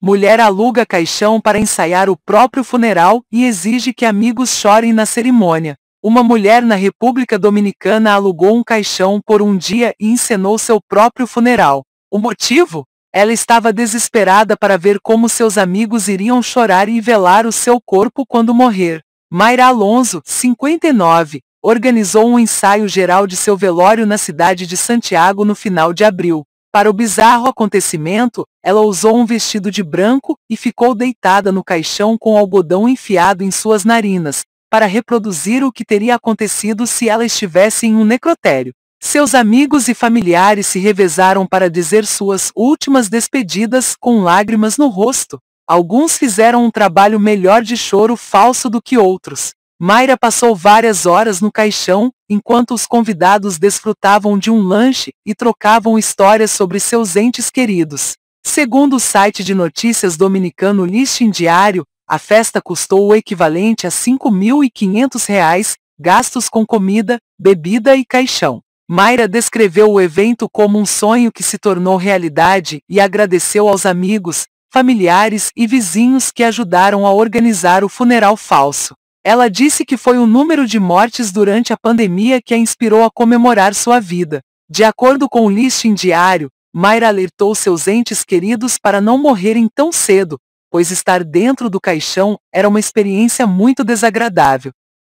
Mulher aluga caixão para ensaiar o próprio funeral e exige que amigos chorem na cerimônia. Uma mulher na República Dominicana alugou um caixão por um dia e encenou seu próprio funeral. O motivo? Ela estava desesperada para ver como seus amigos iriam chorar e velar o seu corpo quando morrer. Mayra Alonso, 59, organizou um ensaio geral de seu velório na cidade de Santiago no final de abril. Para o bizarro acontecimento, ela usou um vestido de branco e ficou deitada no caixão com o algodão enfiado em suas narinas, para reproduzir o que teria acontecido se ela estivesse em um necrotério. Seus amigos e familiares se revezaram para dizer suas últimas despedidas com lágrimas no rosto. Alguns fizeram um trabalho melhor de choro falso do que outros. Mayra passou várias horas no caixão, enquanto os convidados desfrutavam de um lanche e trocavam histórias sobre seus entes queridos. Segundo o site de notícias dominicano Listing Diário, a festa custou o equivalente a R$ 5.500, gastos com comida, bebida e caixão. Mayra descreveu o evento como um sonho que se tornou realidade e agradeceu aos amigos, familiares e vizinhos que ajudaram a organizar o funeral falso. Ela disse que foi o número de mortes durante a pandemia que a inspirou a comemorar sua vida. De acordo com o listing diário, Mayra alertou seus entes queridos para não morrerem tão cedo, pois estar dentro do caixão era uma experiência muito desagradável.